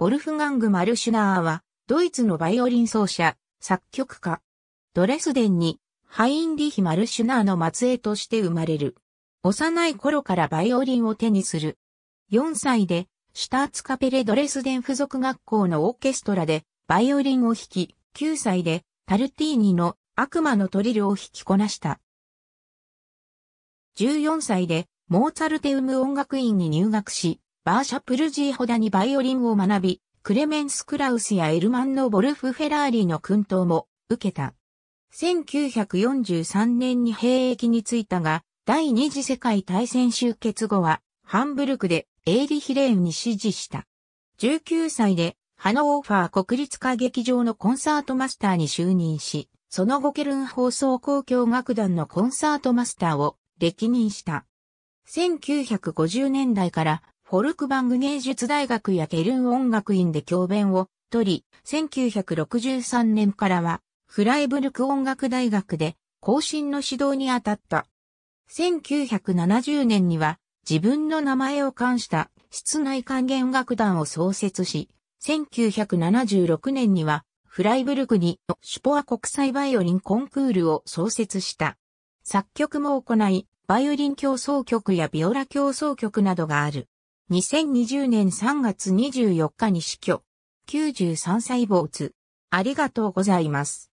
ボルフガング・マルシュナーは、ドイツのバイオリン奏者、作曲家。ドレスデンに、ハインリヒ・マルシュナーの末裔として生まれる。幼い頃からバイオリンを手にする。4歳で、シュターツカペレ・ドレスデン附属学校のオーケストラで、バイオリンを弾き、9歳で、タルティーニの悪魔のトリルを弾きこなした。14歳で、モーツァルテウム音楽院に入学し、バーシャプルジーホダにバイオリンを学び、クレメンス・クラウスやエルマンのボルフ・フェラーリの訓導も受けた。1943年に兵役に就いたが、第二次世界大戦終結後は、ハンブルクでエイリヒレーンに支持した。19歳で、ハノーファー国立歌劇場のコンサートマスターに就任し、その後ケルン放送交響楽団のコンサートマスターを歴任した。1950年代からフォルクバング芸術大学やケルン音楽院で教鞭を取り、1963年からはフライブルク音楽大学で後進の指導に当たった。1970年には自分の名前を冠した室内管弦楽団を創設し、1976年にはフライブルクにシュポア国際バイオリンコンクールを創設した。作曲も行い、バイオリン競争曲やビオラ競争曲などがある。2020年3月24日に死去。93歳坊主。ありがとうございます。